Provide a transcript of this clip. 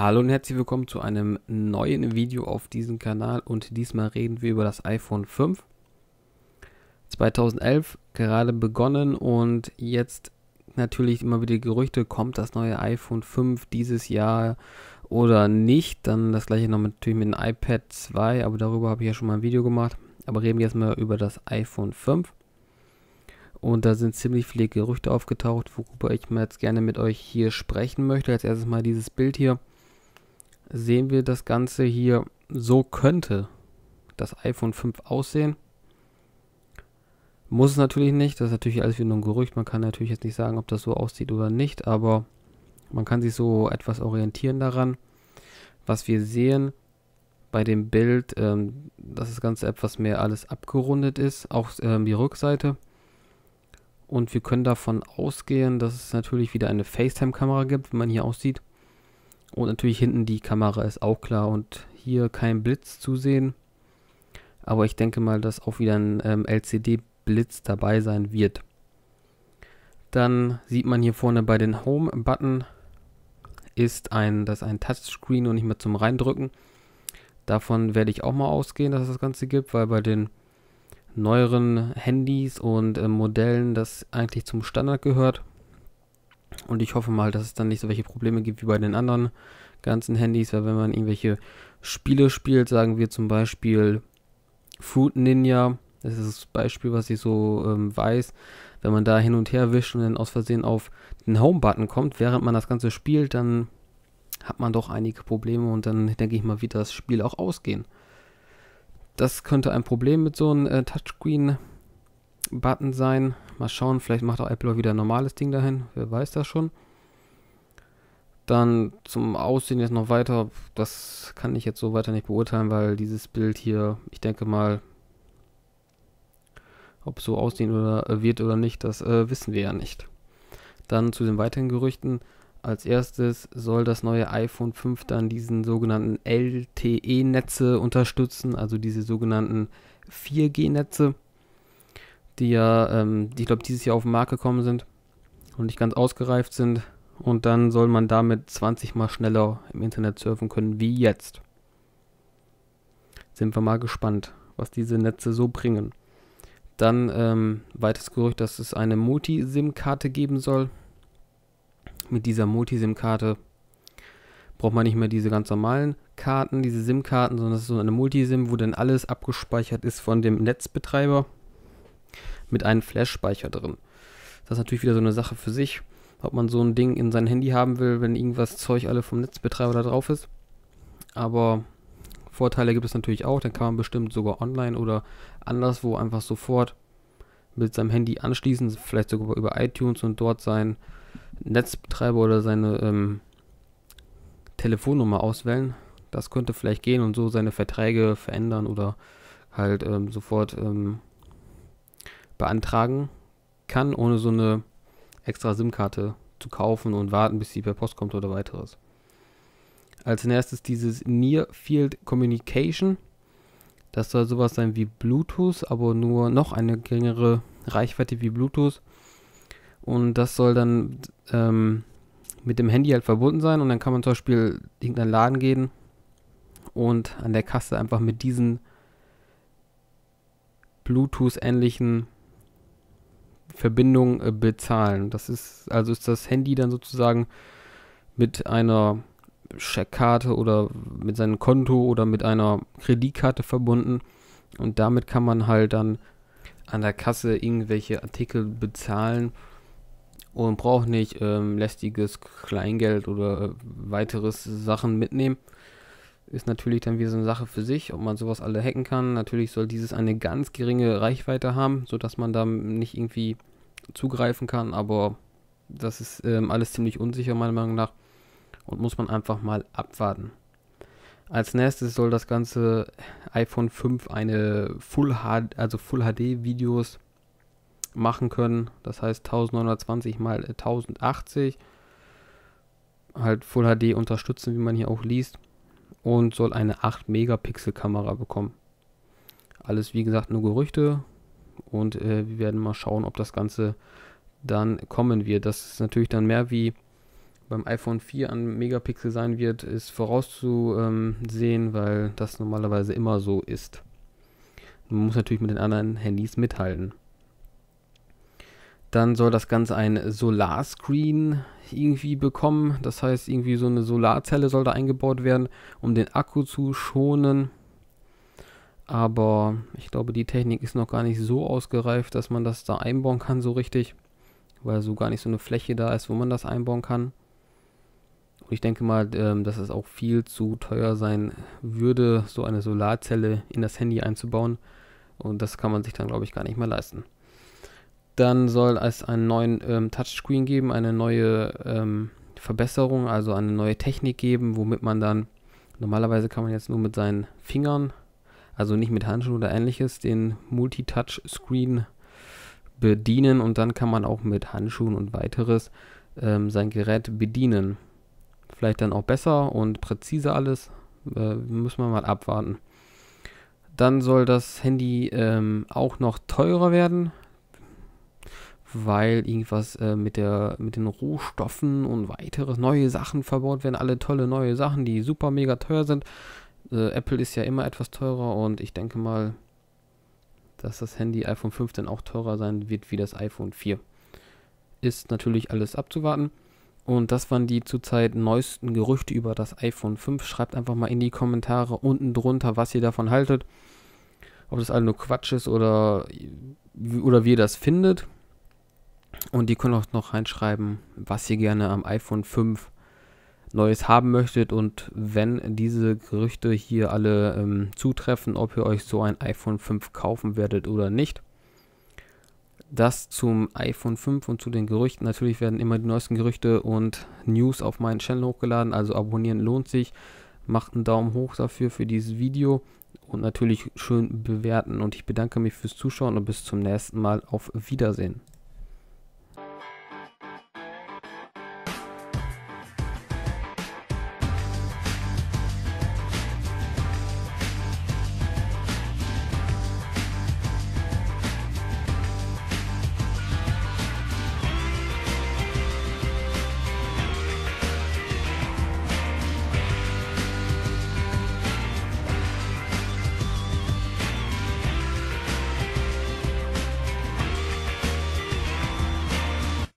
Hallo und herzlich willkommen zu einem neuen Video auf diesem Kanal und diesmal reden wir über das iPhone 5. 2011 gerade begonnen und jetzt natürlich immer wieder Gerüchte, kommt das neue iPhone 5 dieses Jahr oder nicht. Dann das gleiche noch mit, natürlich mit dem iPad 2, aber darüber habe ich ja schon mal ein Video gemacht. Aber reden wir jetzt mal über das iPhone 5. Und da sind ziemlich viele Gerüchte aufgetaucht, worüber ich mal jetzt gerne mit euch hier sprechen möchte. Als erstes mal dieses Bild hier sehen wir das Ganze hier. So könnte das iPhone 5 aussehen. Muss es natürlich nicht. Das ist natürlich alles wie nur ein Gerücht. Man kann natürlich jetzt nicht sagen, ob das so aussieht oder nicht, aber man kann sich so etwas orientieren daran. Was wir sehen bei dem Bild, ähm, dass das Ganze etwas mehr alles abgerundet ist, auch ähm, die Rückseite. Und wir können davon ausgehen, dass es natürlich wieder eine FaceTime-Kamera gibt, wie man hier aussieht. Und natürlich hinten die Kamera ist auch klar und hier kein Blitz zu sehen. Aber ich denke mal, dass auch wieder ein ähm, LCD-Blitz dabei sein wird. Dann sieht man hier vorne bei den Home-Button ist ein, das ist ein Touchscreen und nicht mehr zum Reindrücken. Davon werde ich auch mal ausgehen, dass es das Ganze gibt, weil bei den neueren Handys und äh, Modellen das eigentlich zum Standard gehört. Und ich hoffe mal, dass es dann nicht so welche Probleme gibt wie bei den anderen ganzen Handys, weil wenn man irgendwelche Spiele spielt, sagen wir zum Beispiel Fruit Ninja, das ist das Beispiel, was ich so ähm, weiß, wenn man da hin und her wischt und dann aus Versehen auf den Home-Button kommt, während man das Ganze spielt, dann hat man doch einige Probleme und dann denke ich mal, wird das Spiel auch ausgehen. Das könnte ein Problem mit so einem äh, Touchscreen Button sein. Mal schauen, vielleicht macht auch Apple auch wieder ein normales Ding dahin. Wer weiß das schon. Dann zum Aussehen jetzt noch weiter. Das kann ich jetzt so weiter nicht beurteilen, weil dieses Bild hier, ich denke mal, ob so aussehen oder äh, wird oder nicht, das äh, wissen wir ja nicht. Dann zu den weiteren Gerüchten. Als erstes soll das neue iPhone 5 dann diesen sogenannten LTE-Netze unterstützen, also diese sogenannten 4G-Netze die ja, ähm, die, ich glaube, dieses Jahr auf den Markt gekommen sind und nicht ganz ausgereift sind. Und dann soll man damit 20 mal schneller im Internet surfen können wie jetzt. Sind wir mal gespannt, was diese Netze so bringen. Dann ähm, weites Gerücht, dass es eine Multi-SIM-Karte geben soll. Mit dieser Multi-SIM-Karte braucht man nicht mehr diese ganz normalen Karten, diese SIM-Karten, sondern es ist so eine Multi-SIM, wo dann alles abgespeichert ist von dem Netzbetreiber mit einem Flash-Speicher drin. Das ist natürlich wieder so eine Sache für sich, ob man so ein Ding in sein Handy haben will, wenn irgendwas Zeug alle vom Netzbetreiber da drauf ist. Aber Vorteile gibt es natürlich auch, dann kann man bestimmt sogar online oder anderswo einfach sofort mit seinem Handy anschließen, vielleicht sogar über iTunes und dort seinen Netzbetreiber oder seine ähm, Telefonnummer auswählen. Das könnte vielleicht gehen und so seine Verträge verändern oder halt ähm, sofort ähm, beantragen kann, ohne so eine extra SIM-Karte zu kaufen und warten, bis sie per Post kommt oder weiteres. Als nächstes dieses Near Field Communication. Das soll sowas sein wie Bluetooth, aber nur noch eine geringere Reichweite wie Bluetooth. Und das soll dann ähm, mit dem Handy halt verbunden sein. Und dann kann man zum Beispiel in einen Laden gehen und an der Kasse einfach mit diesen Bluetooth-ähnlichen Verbindung äh, bezahlen. Das ist, also ist das Handy dann sozusagen mit einer Scheckkarte oder mit seinem Konto oder mit einer Kreditkarte verbunden. Und damit kann man halt dann an der Kasse irgendwelche Artikel bezahlen und braucht nicht ähm, lästiges Kleingeld oder äh, weiteres Sachen mitnehmen ist natürlich dann wieder so eine Sache für sich, ob man sowas alle hacken kann. Natürlich soll dieses eine ganz geringe Reichweite haben, sodass man da nicht irgendwie zugreifen kann, aber das ist ähm, alles ziemlich unsicher meiner Meinung nach und muss man einfach mal abwarten. Als nächstes soll das ganze iPhone 5 eine Full HD, also Full HD Videos machen können, das heißt 1920 x 1080 halt Full HD unterstützen, wie man hier auch liest und soll eine 8 Megapixel Kamera bekommen. Alles wie gesagt nur Gerüchte und äh, wir werden mal schauen, ob das Ganze dann kommen wird. Das ist natürlich dann mehr wie beim iPhone 4 an Megapixel sein wird, ist vorauszusehen, weil das normalerweise immer so ist. Man muss natürlich mit den anderen Handys mithalten. Dann soll das Ganze ein Solarscreen irgendwie bekommen. Das heißt, irgendwie so eine Solarzelle soll da eingebaut werden, um den Akku zu schonen. Aber ich glaube, die Technik ist noch gar nicht so ausgereift, dass man das da einbauen kann so richtig. Weil so gar nicht so eine Fläche da ist, wo man das einbauen kann. Und ich denke mal, ähm, dass es auch viel zu teuer sein würde, so eine Solarzelle in das Handy einzubauen. Und das kann man sich dann, glaube ich, gar nicht mehr leisten. Dann soll es einen neuen ähm, Touchscreen geben, eine neue ähm, Verbesserung, also eine neue Technik geben, womit man dann, normalerweise kann man jetzt nur mit seinen Fingern, also nicht mit Handschuhen oder ähnliches, den Multi-Touch-Screen bedienen und dann kann man auch mit Handschuhen und weiteres ähm, sein Gerät bedienen. Vielleicht dann auch besser und präziser alles, äh, müssen wir mal abwarten. Dann soll das Handy ähm, auch noch teurer werden weil irgendwas äh, mit, der, mit den Rohstoffen und weiteres, neue Sachen verbaut werden. Alle tolle neue Sachen, die super mega teuer sind. Äh, Apple ist ja immer etwas teurer und ich denke mal, dass das Handy iPhone 15 auch teurer sein wird wie das iPhone 4. Ist natürlich alles abzuwarten. Und das waren die zurzeit neuesten Gerüchte über das iPhone 5. Schreibt einfach mal in die Kommentare unten drunter, was ihr davon haltet. Ob das alles nur Quatsch ist oder, oder wie ihr das findet. Und die können auch noch reinschreiben, was ihr gerne am iPhone 5 Neues haben möchtet und wenn diese Gerüchte hier alle ähm, zutreffen, ob ihr euch so ein iPhone 5 kaufen werdet oder nicht. Das zum iPhone 5 und zu den Gerüchten. Natürlich werden immer die neuesten Gerüchte und News auf meinen Channel hochgeladen, also abonnieren lohnt sich. Macht einen Daumen hoch dafür für dieses Video und natürlich schön bewerten. Und ich bedanke mich fürs Zuschauen und bis zum nächsten Mal. Auf Wiedersehen.